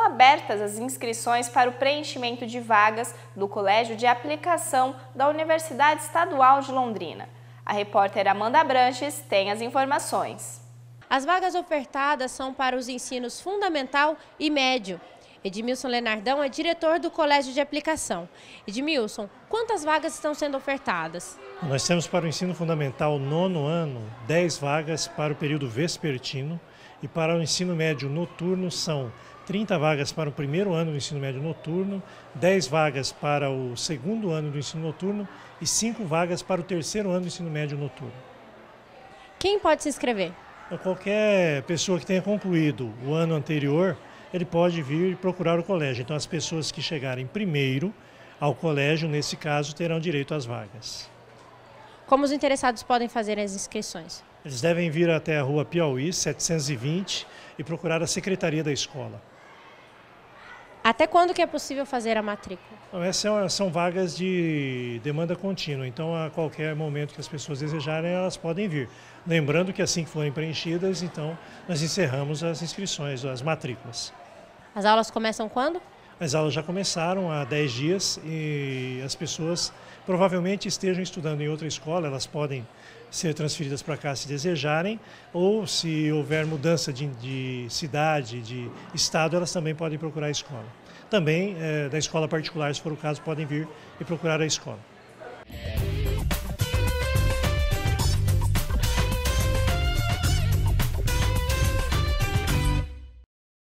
estão abertas as inscrições para o preenchimento de vagas do Colégio de Aplicação da Universidade Estadual de Londrina. A repórter Amanda Branches tem as informações. As vagas ofertadas são para os ensinos fundamental e médio. Edmilson Lenardão é diretor do Colégio de Aplicação. Edmilson, quantas vagas estão sendo ofertadas? Nós temos para o ensino fundamental nono ano 10 vagas para o período vespertino e para o ensino médio noturno são 30 vagas para o primeiro ano do ensino médio noturno, 10 vagas para o segundo ano do ensino noturno e 5 vagas para o terceiro ano do ensino médio noturno. Quem pode se inscrever? Então, qualquer pessoa que tenha concluído o ano anterior ele pode vir procurar o colégio. Então, as pessoas que chegarem primeiro ao colégio, nesse caso, terão direito às vagas. Como os interessados podem fazer as inscrições? Eles devem vir até a rua Piauí, 720, e procurar a secretaria da escola. Até quando que é possível fazer a matrícula? Então, essas é são vagas de demanda contínua, então a qualquer momento que as pessoas desejarem, elas podem vir. Lembrando que assim que forem preenchidas, então nós encerramos as inscrições, as matrículas. As aulas começam quando? As aulas já começaram há 10 dias e as pessoas provavelmente estejam estudando em outra escola, elas podem ser transferidas para cá se desejarem, ou se houver mudança de, de cidade, de estado, elas também podem procurar a escola. Também, eh, da escola particular, se for o caso, podem vir e procurar a escola.